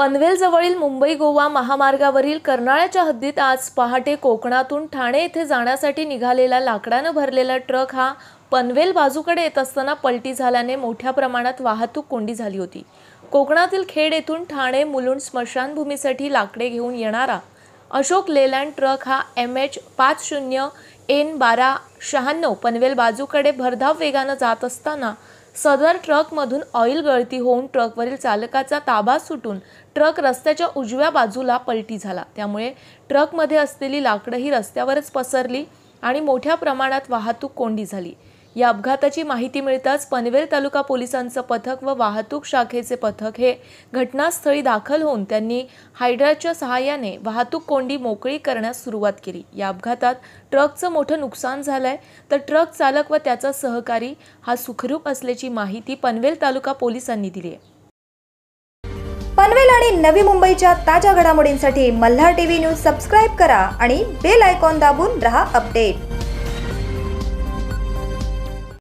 पनवेलजवळील मुंबई गोवा महामार्गावरील कर्नाळ्याच्या हद्दीत आज पहाटे कोकणातून ठाणे येथे जाण्यासाठी निघालेला लाकडानं भरलेला ट्रक हा पनवेल बाजूकडे येत असताना पलटी झाल्याने मोठ्या प्रमाणात वाहतूक कोंडी झाली होती कोकणातील खेड येथून ठाणे मुलुंड स्मशानभूमीसाठी लाकडे घेऊन येणारा अशोक लेलँड ट्रक हा एम एच पाच शून्य एन बारा शहाण्णव पनवेल बाजूकडे भरधाव वेगानं जात असताना सदर ट्रकमधून ऑइल गळती होऊन ट्रकवरील चालकाचा ताबा सुटून ट्रक रस्त्याच्या उजव्या बाजूला पलटी झाला त्यामुळे ट्रकमध्ये असलेली लाकडंही रस्त्यावरच पसरली आणि मोठ्या प्रमाणात वाहतूक कोंडी झाली या अपघाताची माहिती मिळताच पनवेल तालुका पोलिसांचं पथक व वाहतूक शाखेचे पथक हे घटनास्थळी दाखल होऊन त्यांनी हायड्राच्या सहाय्याने वाहतूक कोंडी मोकळी करण्यास सुरुवात केली या अपघातात ट्रकचं मोठं नुकसान झालंय तर ट्रक चालक व त्याचा सहकारी हा सुखरूप असल्याची माहिती पनवेल तालुका पोलिसांनी दिली पनवेल आणि नवी मुंबईच्या ताज्या घडामोडींसाठी मल्हार टीव्ही न्यूज सबस्क्राईब करा आणि बेल आयकॉन दाबून रहा अपडेट